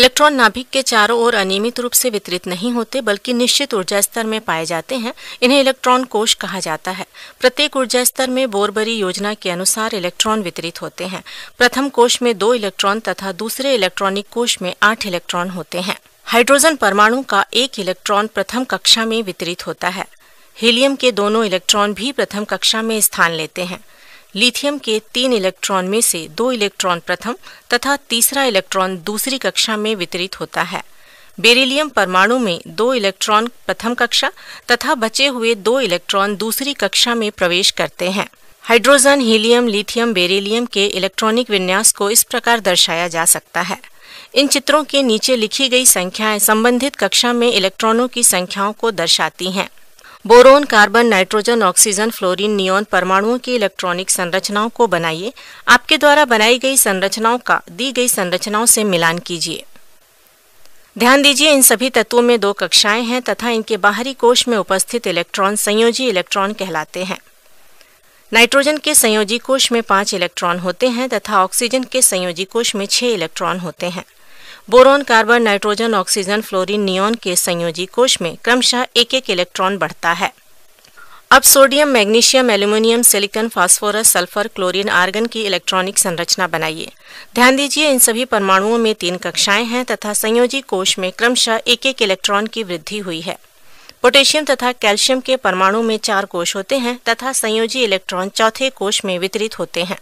electron नाभिक के चारों ओर अनियमित रूप से वितरित नहीं होते बल्कि निश्चित ऊर्जा स्तर में पाए जाते हैं इन्हें इलेक्ट्रॉन कोष कहा जाता है प्रत्येक ऊर्जा स्तर में बोरबरी योजना के अनुसार इलेक्ट्रॉन वितरित होते हैं प्रथम कोष में दो इलेक्ट्रॉन तथा दूसरे इलेक्ट्रॉनिक कोष में आठ इलेक्ट्रॉन होते हैं हाइड्रोजन परमाणु का एक इलेक्ट्रॉन प्रथम कक्षा में वितरित होता है हीलियम के दोनों इलेक्ट्रॉन भी प्रथम कक्षा में स्थान लेते हैं लिथियम के तीन इलेक्ट्रॉन में से दो इलेक्ट्रॉन प्रथम तथा तीसरा इलेक्ट्रॉन दूसरी कक्षा में वितरित होता है बेरिलियम परमाणु में दो इलेक्ट्रॉन प्रथम कक्षा तथा बचे हुए दो इलेक्ट्रॉन दूसरी कक्षा में प्रवेश करते हैं हाइड्रोजन हीलियम लिथियम बेरिलियम के इलेक्ट्रॉनिक विन्यास को इस प्रकार दर्शाया जा सकता है इन चित्रों के नीचे लिखी गई संख्याएं संबंधित कक्षा में इलेक्ट्रॉनों की संख्याओं को दर्शाती हैं boron carbon nitrogen oxygen fluorine neon परमाणुओं की इलेक्ट्रॉनिक संरचनाओं को बनाइए आपके द्वारा बनाई गई संरचनाओं का दी गई संरचनाओं से मिलान कीजिए ध्यान दीजिए इन सभी तत्वों में दो कक्षाएं हैं तथा इनके बाहरी कोश में उपस्थित इलेक्ट्रॉन संयोजी इलेक्ट्रॉन कहलाते हैं नाइट्रोजन के संयोजी कोश में पांच इलेक्ट्रॉन होते हैं तथा ऑक्सीजन के संयोजी कोश में छह इलेक्ट्रॉन होते हैं boron carbon nitrogen oxygen fluorine neon के संयोजी कोष में क्रमशः एक एक इलेक्ट्रॉन बढ़ता है अब sodium magnesium aluminium silicon phosphorus sulphur chlorine argon की इलेक्ट्रॉनिक संरचना बनाइए ध्यान दीजिए इन सभी परमाणुओं में तीन कक्षाएं हैं तथा संयोजी कोष में क्रमशः एक एक इलेक्ट्रॉन की वृद्धि हुई है पोटेशियम तथा कैल्शियम के परमाणु में चार कोष होते हैं तथा संयोजी इलेक्ट्रॉन चौथे कोष में वितरित होते हैं